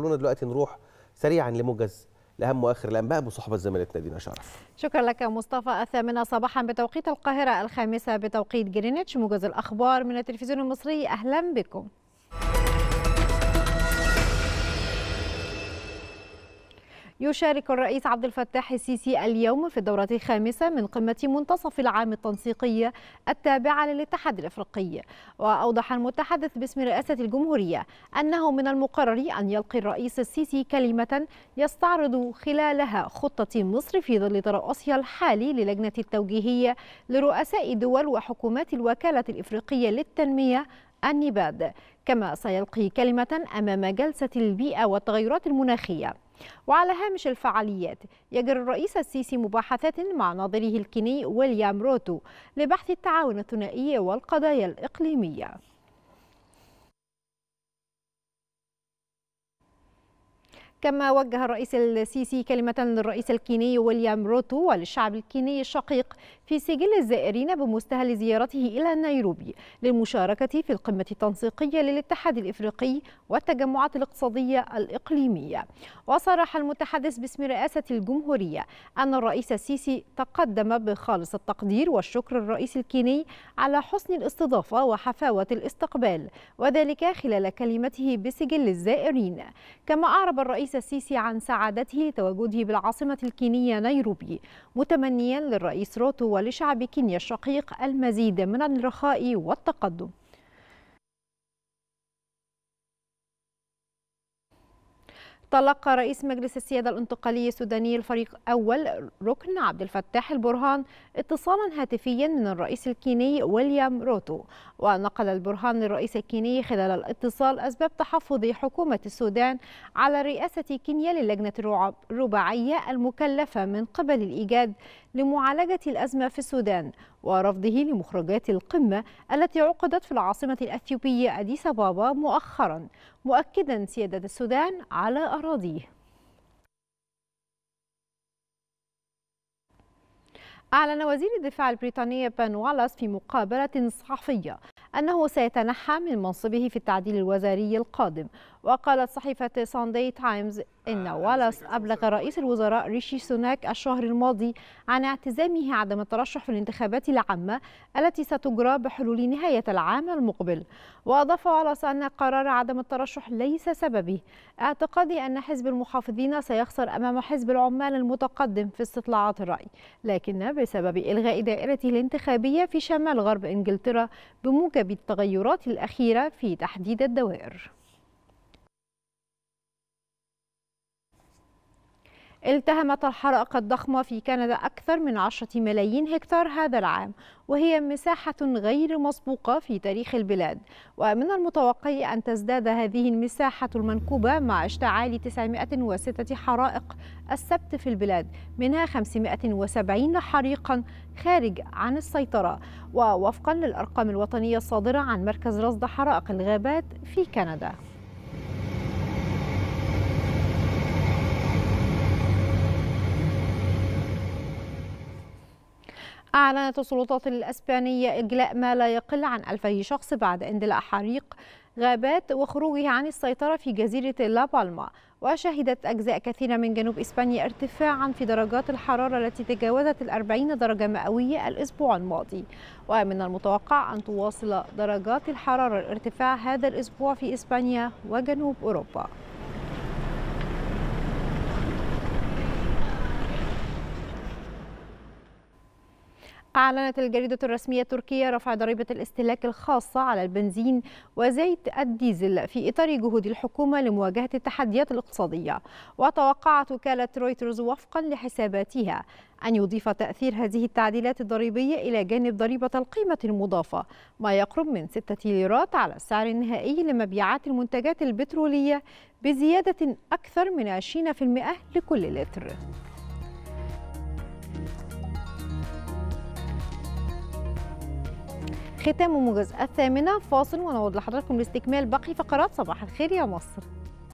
خلونا دلوقتي نروح سريعا لموجز لاهم واخر الانباء بصحبه زميلتنا دينا شرف. شكرا لك مصطفى الثامنه صباحا بتوقيت القاهره الخامسه بتوقيت جرينتش موجز الاخبار من التلفزيون المصري اهلا بكم. يشارك الرئيس عبد الفتاح السيسي اليوم في الدورة الخامسة من قمة منتصف العام التنسيقية التابعة للاتحاد الأفريقي وأوضح المتحدث باسم رئاسة الجمهورية أنه من المقرر أن يلقي الرئيس السيسي كلمة يستعرض خلالها خطة مصر في ظل ترأسها الحالي للجنة التوجيهية لرؤساء دول وحكومات الوكالة الإفريقية للتنمية النباد كما سيلقي كلمة أمام جلسة البيئة والتغيرات المناخية وعلى هامش الفعاليات يجري الرئيس السيسي مباحثات مع ناظره الكيني ويليام روتو لبحث التعاون الثنائي والقضايا الإقليمية كما وجه الرئيس السيسي كلمة للرئيس الكيني ويليام روتو وللشعب الكيني الشقيق في سجل الزائرين بمستهل زيارته إلى نيروبي للمشاركة في القمة التنسيقية للاتحاد الإفريقي والتجمعات الاقتصادية الإقليمية وصرح المتحدث باسم رئاسة الجمهورية أن الرئيس السيسي تقدم بخالص التقدير والشكر الرئيس الكيني على حسن الاستضافة وحفاوة الاستقبال وذلك خلال كلمته بسجل الزائرين كما أعرب الرئيس الرئيس السيسي عن سعادته لتواجده بالعاصمة الكينية نيروبي متمنيا للرئيس روتو ولشعب كينيا الشقيق المزيد من الرخاء والتقدم تلقى رئيس مجلس السيادة الانتقالي السوداني الفريق أول ركن عبد الفتاح البرهان اتصالا هاتفيا من الرئيس الكيني ويليام روتو ونقل البرهان للرئيس الكيني خلال الاتصال أسباب تحفظ حكومة السودان على رئاسة كينيا للجنة الرباعية المكلفة من قبل الإيجاد لمعالجة الأزمة في السودان ورفضه لمخرجات القمة التي عقدت في العاصمة الأثيوبية أديس بابا مؤخرا مؤكدا سيادة السودان على أراضيه أعلن وزير الدفاع البريطاني بان والاس في مقابلة صحفية أنه سيتنحى من منصبه في التعديل الوزاري القادم وقالت صحيفة ساندي تايمز إن آه، والاس أبلغ رئيس الوزراء ريشي سوناك الشهر الماضي عن اعتزامه عدم الترشح في الانتخابات العامة التي ستجرى بحلول نهاية العام المقبل وأضاف والاس أن قرار عدم الترشح ليس سببه اعتقادي أن حزب المحافظين سيخسر أمام حزب العمال المتقدم في استطلاعات الرأي لكن بسبب إلغاء دائرته الانتخابية في شمال غرب إنجلترا بموجب التغيرات الأخيرة في تحديد الدوائر التهمت الحرائق الضخمة في كندا أكثر من 10 ملايين هكتار هذا العام وهي مساحة غير مسبوقة في تاريخ البلاد ومن المتوقع أن تزداد هذه المساحة المنكوبة مع اشتعال 906 حرائق السبت في البلاد منها 570 حريقا خارج عن السيطرة ووفقا للأرقام الوطنية الصادرة عن مركز رصد حرائق الغابات في كندا أعلنت السلطات الأسبانية إجلاء ما لا يقل عن ألفي شخص بعد اندلاع حريق غابات وخروجه عن السيطرة في جزيرة لابالما وشهدت أجزاء كثيرة من جنوب إسبانيا ارتفاعا في درجات الحرارة التي تجاوزت الأربعين درجة مئوية الأسبوع الماضي ومن المتوقع أن تواصل درجات الحرارة الارتفاع هذا الأسبوع في إسبانيا وجنوب أوروبا أعلنت الجريدة الرسمية التركية رفع ضريبة الاستهلاك الخاصة على البنزين وزيت الديزل في إطار جهود الحكومة لمواجهة التحديات الاقتصادية وتوقعت وكالة رويترز وفقا لحساباتها أن يضيف تأثير هذه التعديلات الضريبية إلى جانب ضريبة القيمة المضافة ما يقرب من 6 ليرات على السعر النهائي لمبيعات المنتجات البترولية بزيادة أكثر من 20% لكل لتر ختام الموجز الثامنة فاصل ونعود لحضراتكم لاستكمال باقي فقرات صباح الخير يا مصر